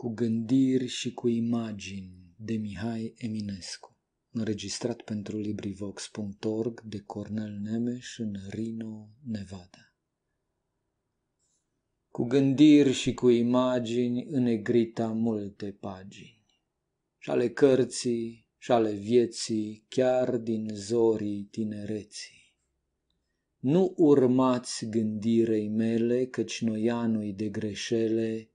cu gândiri și cu imagini de Mihai Eminescu. Înregistrat pentru LibriVox.org de Cornel Nemes în Reno, Nevada. Cu gândiri și cu imagini înegrita multe pagini, și ale cărții, și ale vieții, chiar din zorii tinereții. Nu urmați gândirei mele, căci noianui de greșele,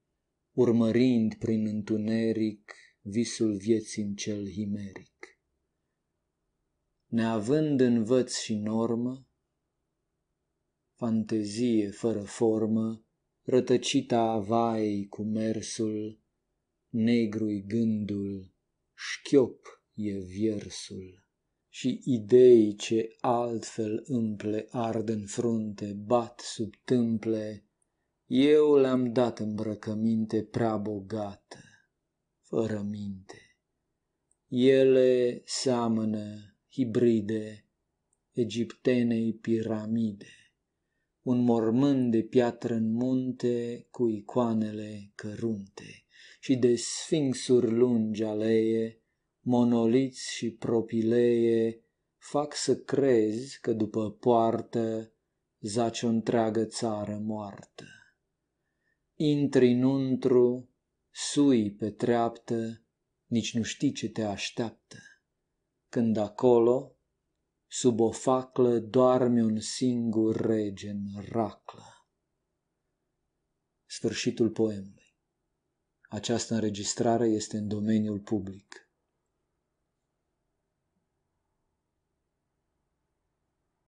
urmărind prin întuneric visul vieții în cel himeric. Neavând învăț și normă, fantezie fără formă, rătăcita avai cu mersul, negrui gândul, șchiop e viersul. Și idei ce altfel împle ard în frunte, bat sub tâmple, eu le-am dat îmbrăcăminte prea bogată, fără minte. Ele seamănă hibride egiptenei piramide, un mormânt de piatră în munte cu icoanele cărunte și de sfinxuri lungi aleie, monoliți și propileie, fac să crezi că după poartă zace o întreagă țară moartă. Intri untru sui pe treaptă, nici nu știi ce te așteaptă. Când acolo, sub o faclă, doarme un singur rege în raclă. Sfârșitul poemului. Această înregistrare este în domeniul public.